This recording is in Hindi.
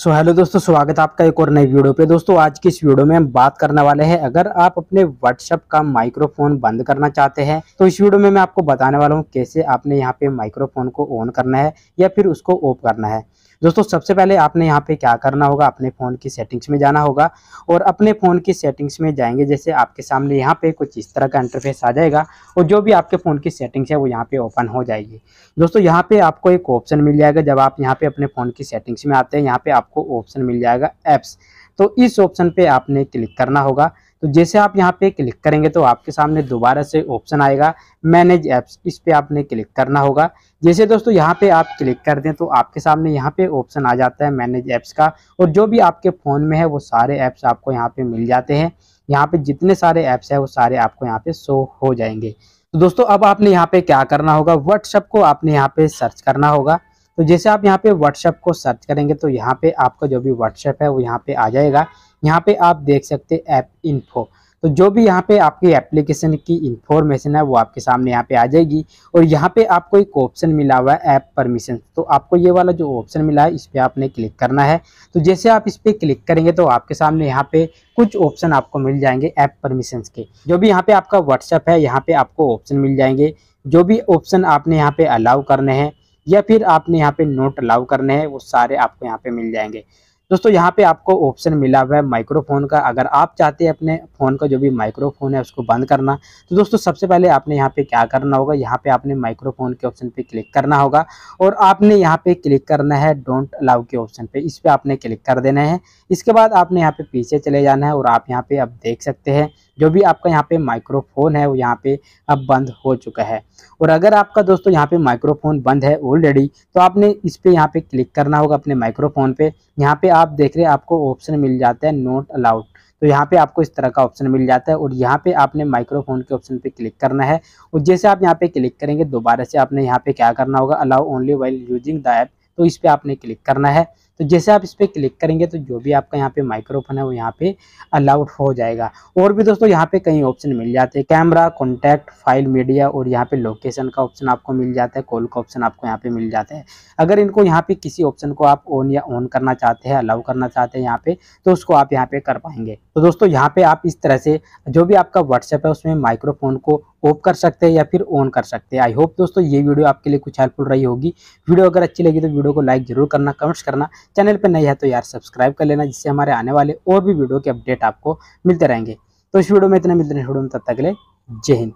सो so, हेलो दोस्तों स्वागत है आपका एक और नई वीडियो पे दोस्तों आज की इस वीडियो में हम बात करने वाले हैं अगर आप अपने व्हाट्सअप का माइक्रोफोन बंद करना चाहते हैं तो इस वीडियो में मैं आपको बताने वाला हूँ कैसे आपने यहाँ पे माइक्रोफोन को ऑन करना है या फिर उसको ऑफ करना है दोस्तों सबसे पहले आपने यहाँ पे क्या करना होगा अपने फ़ोन की सेटिंग्स में जाना होगा और अपने फ़ोन की सेटिंग्स में जाएंगे जैसे आपके सामने यहाँ पे कुछ इस तरह का इंटरफेस आ जाएगा और जो भी आपके फ़ोन की सेटिंग्स है वो यहाँ पे ओपन हो जाएगी दोस्तों यहाँ पे आपको एक ऑप्शन मिल जाएगा जब आप यहाँ पे अपने फ़ोन की सेटिंग्स में आते हैं यहाँ पे आपको ऑप्शन मिल जाएगा ऐप्स तो इस ऑप्शन पे आपने क्लिक करना होगा तो जैसे आप यहाँ पे क्लिक करेंगे तो आपके सामने दोबारा से ऑप्शन आएगा मैनेज ऐप्स इस पर आपने क्लिक करना होगा जैसे दोस्तों यहाँ पे आप क्लिक कर दें तो आपके सामने यहाँ पे ऑप्शन आ जाता है मैनेज ऐप्स का और जो भी आपके फ़ोन में है वो सारे ऐप्स आपको यहाँ पे मिल जाते हैं यहाँ पे जितने सारे ऐप्स हैं वो सारे आपको यहाँ पे शो हो जाएंगे तो दोस्तों अब आपने यहाँ पे क्या करना होगा व्हाट्सअप को आपने यहाँ पे सर्च करना होगा तो जैसे आप यहाँ पे व्हाट्सएप को सर्च करेंगे तो यहाँ पे आपका जो भी व्हाट्सएप है वो यहाँ पे आ जाएगा यहाँ पे आप देख सकते ऐप इन्फो तो जो भी यहाँ पे आपकी एप्लीकेशन की इन्फॉर्मेशन है वो आपके सामने यहाँ पे आ जाएगी और यहाँ पे आपको एक ऑप्शन मिला हुआ है ऐप परमिशन तो आपको ये वाला जो ऑप्शन मिला है इस पर आपने क्लिक करना है तो जैसे आप इस पर क्लिक करेंगे तो आपके सामने यहाँ पे कुछ ऑप्शन आपको मिल जाएंगे ऐप परमिशन के जो भी यहाँ पे आपका व्हाट्सएप है यहाँ पे आपको ऑप्शन मिल जाएंगे जो भी ऑप्शन आपने यहाँ पे अलाउ करने हैं या फिर आपने यहाँ पे नोट अलाउ करने हैं वो सारे आपको यहाँ पे मिल जाएंगे दोस्तों यहाँ पे आपको ऑप्शन मिला हुआ है माइक्रोफोन का अगर आप चाहते हैं अपने फ़ोन का जो भी माइक्रोफोन है उसको बंद करना तो दोस्तों सबसे पहले आपने यहाँ पे क्या करना होगा यहाँ पे आपने माइक्रोफोन के ऑप्शन पे क्लिक करना होगा और आपने यहाँ पे क्लिक करना है डोंट अलाउ के ऑप्शन पे इस पर आपने क्लिक कर देना है इसके बाद आपने यहाँ पे पीछे चले जाना है और आप यहाँ पे आप देख सकते हैं जो भी आपका यहाँ पे माइक्रोफोन है वो यहाँ पे अब बंद हो चुका है और अगर आपका दोस्तों यहाँ पे माइक्रोफोन बंद है ऑलरेडी तो आपने इस पर यहाँ पे क्लिक करना होगा अपने माइक्रोफोन पे यहाँ पे आप देख रहे हैं आपको ऑप्शन मिल जाता है नोट अलाउड तो यहाँ पे आपको इस तरह का ऑप्शन मिल जाता है और यहाँ पे आपने माइक्रोफोन के ऑप्शन पे क्लिक करना है और जैसे आप यहाँ पे क्लिक करेंगे दोबारा से आपने यहाँ पे क्या करना होगा allow only while using the app तो इस पर आपने क्लिक करना है तो जैसे आप इस पर क्लिक करेंगे तो जो भी आपका यहाँ पे माइक्रोफोन है वो यहाँ पे अलाउड हो जाएगा और भी दोस्तों यहाँ पे कई ऑप्शन मिल जाते हैं कैमरा कॉन्टैक्ट फाइल मीडिया और यहाँ पे लोकेशन का ऑप्शन आपको मिल जाता है कॉल का ऑप्शन आपको यहाँ पे मिल जाता है अगर इनको यहाँ पे किसी ऑप्शन को आप ऑन या ऑन करना चाहते हैं अलाउ करना चाहते हैं यहाँ पे तो उसको आप यहाँ पे कर पाएंगे तो दोस्तों यहाँ पे आप इस तरह से जो भी आपका व्हाट्सएप है उसमें माइक्रोफोन को ऑफ कर सकते हैं या फिर ऑन कर सकते हैं आई होप दोस्तों ये वीडियो आपके लिए कुछ हेल्पफुल रही होगी वीडियो अगर अच्छी लगी तो वीडियो को लाइक जरूर करना कमेंट्स करना चैनल पर नहीं है तो यार सब्सक्राइब कर लेना जिससे हमारे आने वाले और भी वीडियो के अपडेट आपको मिलते रहेंगे तो इस वीडियो में इतना मिलते हैं वीडियो में तब तक ले जय हिंद